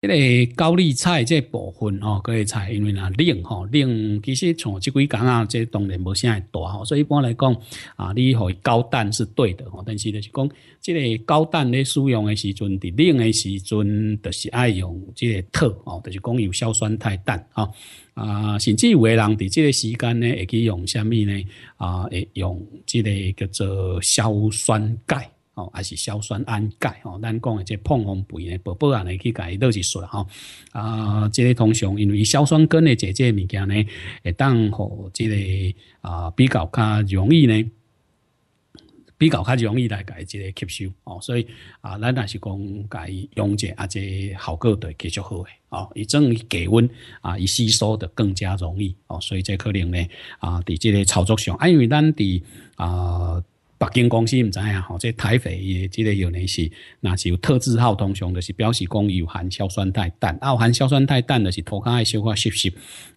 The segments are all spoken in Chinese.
这个高丽菜即部分哦，嗰啲菜因为啊冷吼冷，其实从即几工啊，即当然冇声系大吼，所以一般来讲啊，你伊高蛋是对的哦，但是就是讲，即个高蛋咧使用的时阵，伫冷嘅时阵，就是爱用即个特哦，就是讲有硝酸钛氮吼。啊，甚至有的人伫即个时间咧，会去用虾米咧啊，会用即个叫做硝酸钙。哦，还是硝酸铵钙哦，咱讲的这膨松肥呢，宝宝啊，呢去改都是水哈。啊，这个通常因为硝酸根的这这物件呢，会当和这个啊比较较容易呢，比较较容易来改这个吸收哦。所以啊，咱那是讲改溶解啊，这效果的继续好诶。哦，伊正伊低温啊，伊吸收的更加容易哦。所以这可能呢啊，伫这个操作上，啊，因为咱伫啊。北京公司唔知啊，吼，这台肥也即个有类似，那是有特制号通常就是表示讲有含硝酸态氮，有含硝酸态氮的是涂骹爱消化吸收，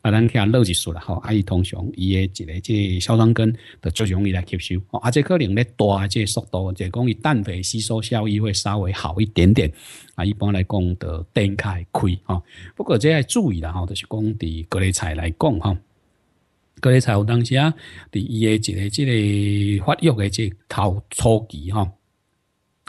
啊，咱听落一熟了吼，啊，伊通常伊个即个即硝酸根就最用伊来吸收，啊，即可能咧大即速度，即讲伊氮肥吸收效益会稍微好一点点，啊，一般来讲得点开亏啊，不过即要注意啦，吼，就是讲伫各类菜来讲哈。嗰个财务当下，伊诶一个即个发育诶即头初期吼，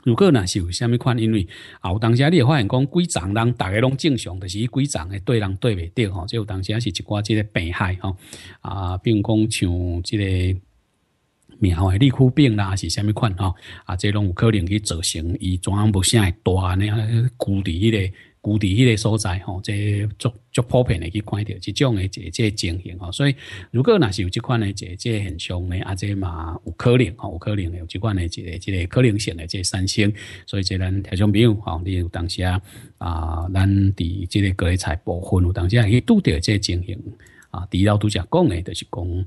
如果若是有虾米款，因为啊，有当时你会发现讲几种人，大个拢正常，就是几种诶对人对袂着吼，有当时是一寡即个病害吼，啊，比如讲像即个，名诶嘅利库病啦，是虾米款吼，啊，即种有可能去造成伊啊，无啥会大呢，孤立个。谷底迄个所在吼，即足足普遍的去看到，即种的即即情形吼。所以如果若是有即款的这这很凶呢，啊即嘛有可能吼，有可能有即款咧即即可能性的即三星。所以即咱台中朋友吼，你有当时啊，啊，咱伫即个隔类菜部分有当时啊伊拄着即情形啊，除了拄则讲的，就是讲。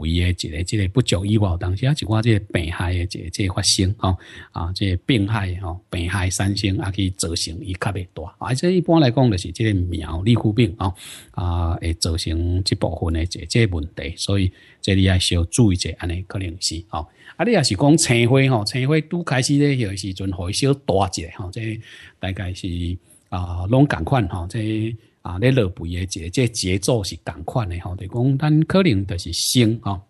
为的一个即个不注以话，当时啊，就话即个病害诶，即即发生吼啊，即病害吼，病害产生啊，去造成伊较袂大啊。即一般来讲，就是即个苗立枯病吼啊，会造成这部分诶即即问题，所以这里要是要注意一下尼可能是吼啊，你也是讲青花吼，青花拄开始咧，个时阵会稍大者吼，即大概是啊，拢共款吼，即。啊，你落肥诶，节，即节奏是同款诶吼，就讲咱可能就是生吼，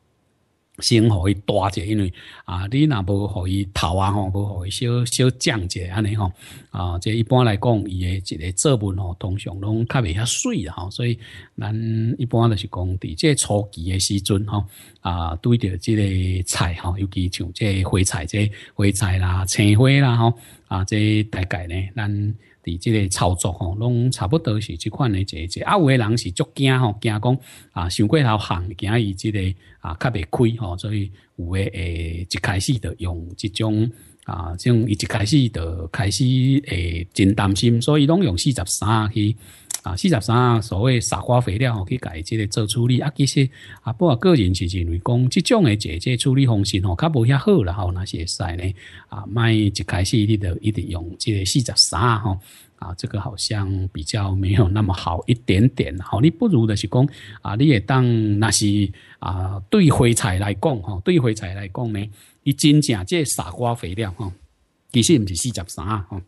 生可伊大者，因为啊，你若无互伊头啊吼，无互伊小小降者安尼吼，啊，即一般来讲，伊诶一个作物吼，通常拢较袂遐水吼，所以咱一般就是讲伫即初级诶时阵吼，啊，对着即个菜吼，尤其像即花菜、即花菜啦、青花啦吼，啊，即大概呢，咱。伫即个操作吼，拢差不多是即款的一个。一啊，有的人是足惊吼，惊讲啊，想过头行，惊伊即个啊，较袂亏吼，所以有诶，一开始就用即种啊，即种一开始就开始诶，真担心，所以拢用四十三去。啊，四十三，所谓傻瓜肥料，吼，去改这个做处理啊，其实啊，不过个人是认为讲这种的解决处理方式吼，较无遐好啦，吼那些使呢啊，卖一开始你就一直用，这个四十三吼。啊，这个好像比较没有那么好一点点，吼你不如的是讲啊，你也当那是啊，对灰彩来讲吼，对灰彩来讲呢，你真正这傻瓜肥料哈，其实不是四十三吼。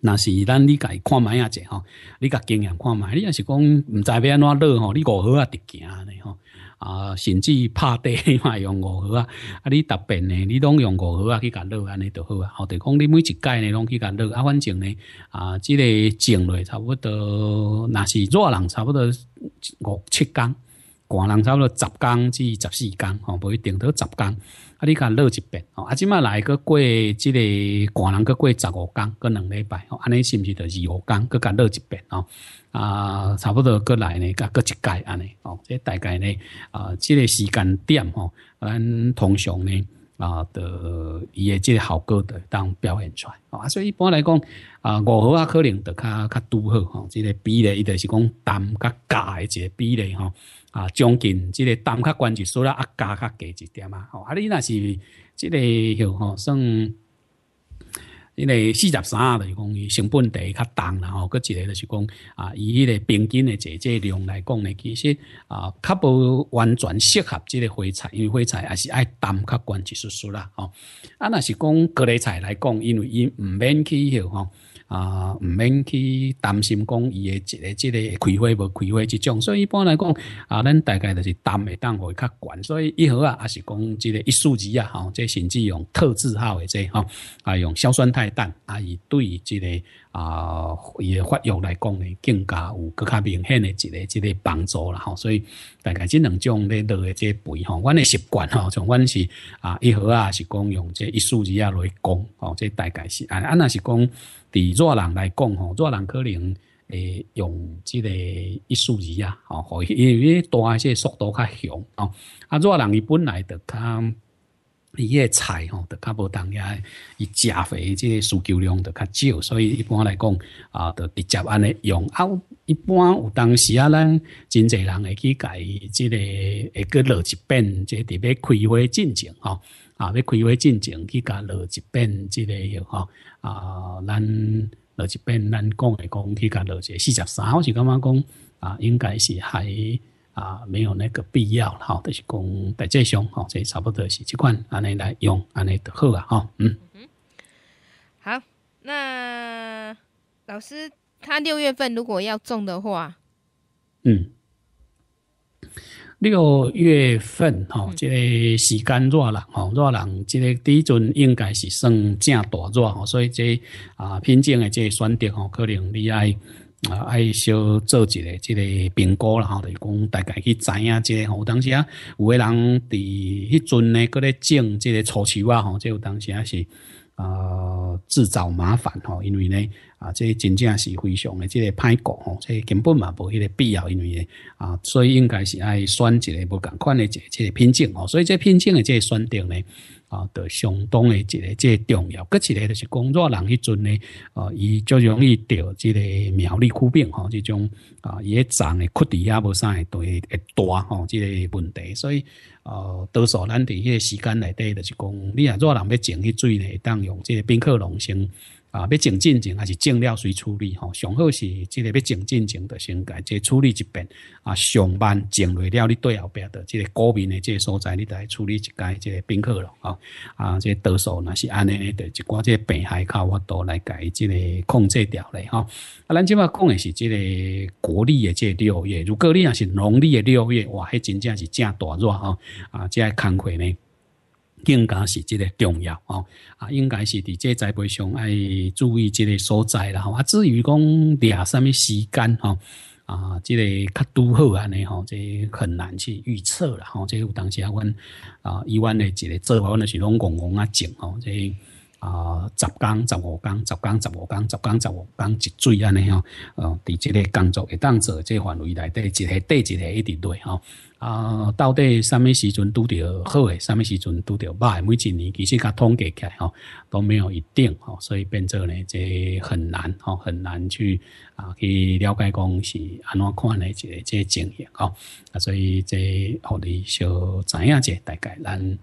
那是咱你家看买啊者吼，你家经验看买，你也是讲唔知边安怎落吼，你五号啊得行的吼啊，甚至拍地 你嘛用五号啊，啊你答辩的你拢用五号啊去甲落安尼就好啊。好，就讲你每一届呢拢去甲落啊，反正呢啊，即个静落差不多，那是热人差不多五七天，寒人差不多十天至十四天，吼，不一定到十天。啊，你讲热一遍哦？啊，即满来个过，即个寒人个过十五天，过两礼拜哦。安尼是毋是着二十天？过讲热一遍哦？啊，差不多过来呢，甲个一届安尼哦。这大概呢，啊，即个时间点哦，咱通常呢。啊的，伊个即好歌的当表现出来，啊，所以一般来讲，啊，五和啊可能的较较拄好吼，即个比例一直是讲淡较加的一个比例吼，啊，将近即个淡较关注少啦，啊，加较低一点嘛，哦，啊，你若是即个吼吼算。因为四十三，就是讲伊成本地较重，然后佮一个就是讲啊，以迄个平均的采摘量来讲呢，其实啊，较无完全适合即个花菜，因为花菜也是爱淡较关一丝丝啦，吼。啊，若是讲各类菜来讲，因为伊毋免去吼。啊，毋免去担心，讲伊个一个之类开花无开花即种，所以一般来讲，啊，咱大概就是氮会当会较悬，所以一盒啊，也是讲即个一素字啊，吼，即甚至用特字号嘅即吼，啊，用硝酸钛氮，啊，伊对即个。啊，伊诶发育来讲呢，更加有更较明显诶一个一个帮助啦，吼，所以大概即两种咧，落诶即肥，吼，阮诶习惯，吼，像阮是啊一盒啊，是讲用即一素字啊来讲，吼，即大概是啊，若是讲。伫热人来讲吼热人可能誒用即个一數字啊，吼，因为多些速度较強啊。啊，热人伊本来得佢，佢个菜吼，得较无當嘢，伊食肥即需求量得较少，所以一般来讲啊，得直接安尼用。一般有当时啊，咱真多人会去改即个，会去落一遍，即特开花活進前啊。啊，要开会进程去落一遍即个迄吼啊，咱落一遍咱讲来讲去落一个四十三，我是感觉讲啊，应该是还啊没有那个必要，吼，著是讲大致上，吼，这、差不多是即款，安尼来用，安尼著好啊，吼，嗯。好，那老师他六月份如果要种的话，嗯。六月份吼，即个时间热人吼热人，即个底准应该是算正大热吼，所以即啊品种的即个选择吼，可能你爱啊爱少做一个即个评估啦吼，就讲大概去知影即个吼，当时啊有个人伫迄阵呢，搁咧种即个草球啊吼，即有当时啊是。呃，自找麻烦吼，因为呢，啊，这真正是非常的，这个派狗吼，这根本嘛无迄个必要，因为呢，啊，所以应该是爱选一个无同款的这这品种吼，所以这品种的这选定呢。啊，都相当的一个即重要，搁一个就是工作人一阵呢，啊，伊就容易得即个苗栗苦病吼，这种啊，伊长脏的苦地也无啥会大吼，即个问题，所以啊，多数咱伫迄个时间内底就是讲，你啊，热人要情去水呢，当用即个宾客隆幸。啊，要净进净还是净了谁处理吼？上好是这个要净进净的先改，即处理一遍啊，上班净完了你对后边的即个高面的即个所在，你来处理一间即个宾客了吼啊，即多数那是安尼的，一寡即病害靠我多来改，即个控制掉嘞哈。啊，咱即马讲的是即个国历的即六月，如果你要是农历的六月，哇，迄真正是正大热哈啊，即爱开会呢。更加是这个重要哦，啊，应该是伫这栽培上爱注意这个所在啦。吼，啊，至于讲俩啥物时间吼，啊，这个较拄好安尼吼，这很难去预测啦。吼，这有当时啊，阮啊，以阮的一个做法，阮是拢戆戆啊种吼，这。啊，十工、十五工、十工、十五工、十工、十五工，一水安尼哦，诶，伫即个工作，会当做即个范围内底，一下短一下一直对吼。啊，到底物时阵拄着好诶，嘅，物时阵拄着歹，诶，每一年其实甲统计起来吼，都没有一定吼。所以变做咧，即很难吼，很难去啊去了解讲是安怎看咧，一个即个经验吼。啊，所以即互你小知影者，大概，咱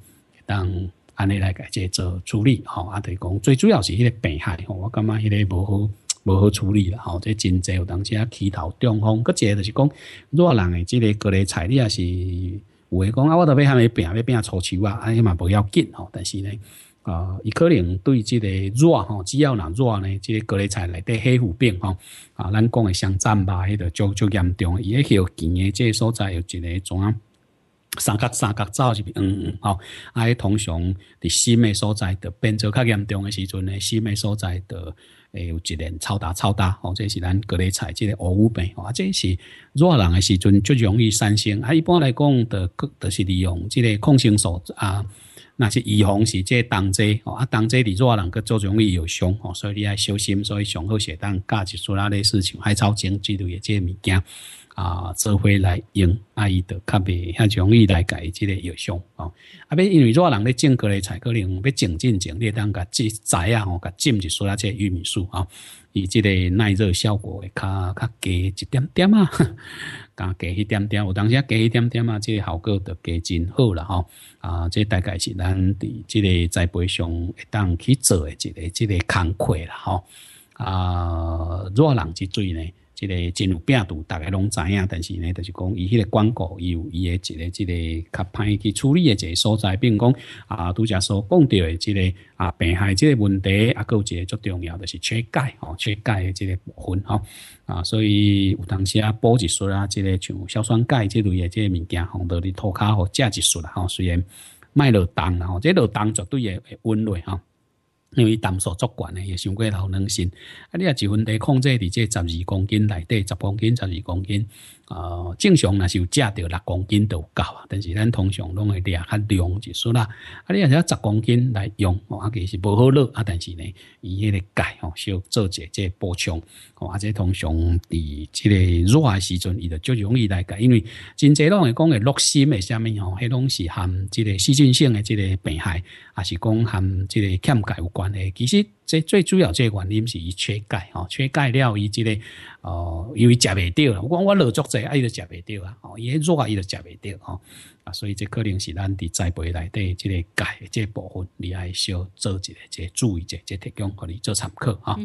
当。安尼来解者做处理吼，啊，就讲最主要是迄个病害吼，我感觉迄个无好 无好处理啦吼，即真济有当时啊起头中风，个者就是讲热人诶，即个各类菜你也是有诶讲啊，我特别安尼病要变粗球啊，安尼嘛不要紧吼，但是呢，啊，伊可能对即个热吼，只要若热呢，即个各类菜内底黑腐病吼，啊，咱讲诶相战吧，迄个就就严重，伊迄条近诶即个所在有一个啊。三角三角照一片，嗯嗯，啊，迄通常伫心诶所在的变做较严重诶时阵咧，心诶所在的诶有一量超大超大，哦，这是咱隔离菜，即个乌乌吼。啊，这是热人诶时阵最容易产生。啊，一般来讲着各着是利用即个抗生素啊，那是预防是即冬季哦，啊，冬季伫热人个最容易有伤哦，所以你要小心，所以上好适当，加一出那类事情，海草精之类诶，即物件。啊，做回来用，啊，伊著较袂遐容易来改即个药箱哦。啊，别因为热人咧种过咧，菜，可能要种进整列当个植栽啊，浸一丝仔，即个玉米树啊，伊即个耐热效果会较较低一点点啊，加低一点点。有当时啊加一点点啊，即个效果著加真好啦吼。啊，即大概是咱伫即个栽培上会当去做诶即个即个工课啦吼。啊，热人之最呢？即个进入病毒，大家拢知影，但是呢，就是讲伊迄个广告伊有伊个一个即个较歹去处理的一个所在，并讲啊，拄则所讲到的即个啊病害即个问题啊，个足重要就是缺钙吼，缺钙的即个部分吼啊，所以有当时啊补一素啊，即个像硝酸钙即类的即个物件，放到你涂骹吼，加一素啦吼，虽然卖落重然后即落重绝对会会温暖哈。因为胆所作惯呢，也伤过老能身。啊，你啊一份茶控制伫这十二公斤内底，十公斤、十二公斤。啊，正常若是有食到六公斤都够啊，但是咱通常拢会量较量一算啦，啊，你若是十公斤来用，我其实无好攞啊。但是呢，伊迄个钙吼，少做一即补充，我即通常伫即个热诶时阵，伊就足容易来钙，因为真济拢会讲诶，落心诶，虾米吼，迄拢是含即个细菌性诶，即个病害，抑是讲含即个欠钙有关诶。其实，最最主要即个原因是伊缺钙吼，缺钙了，伊即个。哦，因为食袂到啦，我我老作啊，伊都食袂到啊，哦，伊热啊，伊都食袂到吼，啊，所以这可能是咱伫栽培内底，即个钙即部分，你爱少做一下，即注意一下，即提供给你做参考啊。